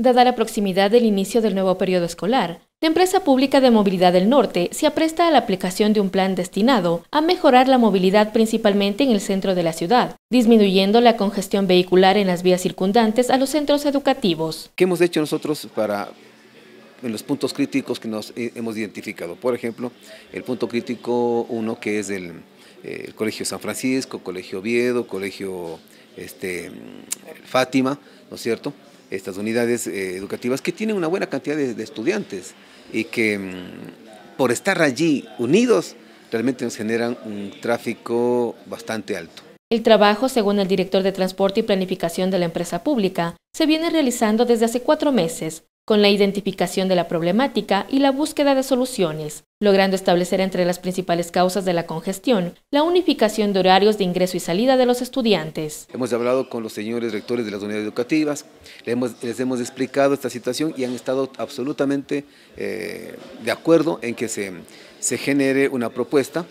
Dada la proximidad del inicio del nuevo periodo escolar, la empresa pública de movilidad del norte se apresta a la aplicación de un plan destinado a mejorar la movilidad principalmente en el centro de la ciudad, disminuyendo la congestión vehicular en las vías circundantes a los centros educativos. ¿Qué hemos hecho nosotros para en los puntos críticos que nos hemos identificado? Por ejemplo, el punto crítico 1 que es eh, el, Colegio San Francisco, Colegio Oviedo, Colegio este, Fátima, ¿no es cierto?, estas unidades eh, educativas que tienen una buena cantidad de, estudiantes y que mm, por estar allí unidos realmente nos generan un tráfico bastante alto. El trabajo, según el director de Transporte y Planificación de la empresa pública, se viene realizando desde hace cuatro meses, con la identificación de la problemática y la búsqueda de soluciones, logrando establecer entre las principales causas de la congestión la unificación de horarios de ingreso y salida de los estudiantes. Hemos hablado con los señores rectores de las unidades educativas, les hemos, explicado esta situación y han estado absolutamente eh, de acuerdo en que se, genere una propuesta.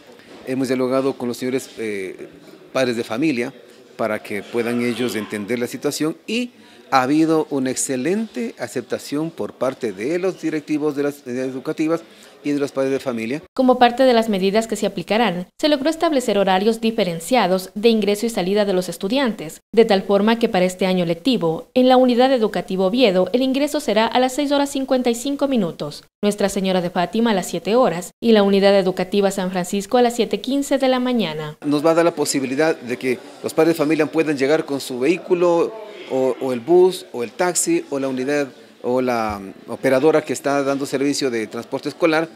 Hemos dialogado con los señores eh, padres de familia, para que puedan ellos entender la situación y ha habido una excelente aceptación por parte de los directivos de las educativas y de los padres de familia. Como parte de las medidas que se aplicarán, se logró establecer horarios diferenciados de ingreso y salida de los estudiantes, de tal forma que para este año lectivo, en la unidad educativa Oviedo, el ingreso será a las 6 horas 55 minutos, Nuestra Señora de Fátima a las 7 horas y la unidad educativa San Francisco a las 7.15 de la mañana. Nos va a dar la posibilidad de que los padres de familia puedan llegar con su vehículo o, el bus o el taxi o la unidad o la mm, operadora que está dando servicio de transporte escolar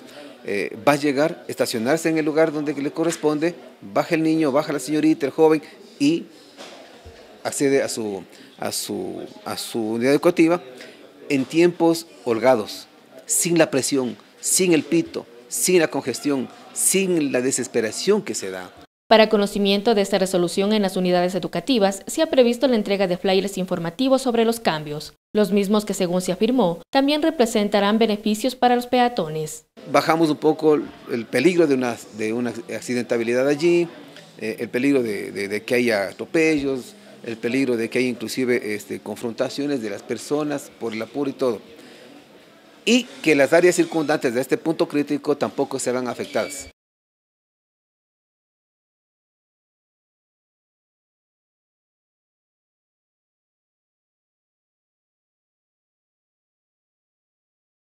eh, va a llegar, estacionarse en el lugar donde le corresponde, baja el niño, baja la señorita, el joven y accede a su, a a su unidad educativa en tiempos holgados, sin la presión, sin el pito, sin la congestión, sin la desesperación que se da. Para conocimiento de esta resolución en las unidades educativas, se ha previsto la entrega de flyers informativos sobre los cambios, los mismos que según se afirmó, también representarán beneficios para los peatones. Bajamos un poco el peligro de una, accidentabilidad allí, eh, el peligro de, que haya atropellos, el peligro de que haya inclusive este, confrontaciones de las personas por el apuro y todo. Y que las áreas circundantes de este punto crítico tampoco se vean afectadas.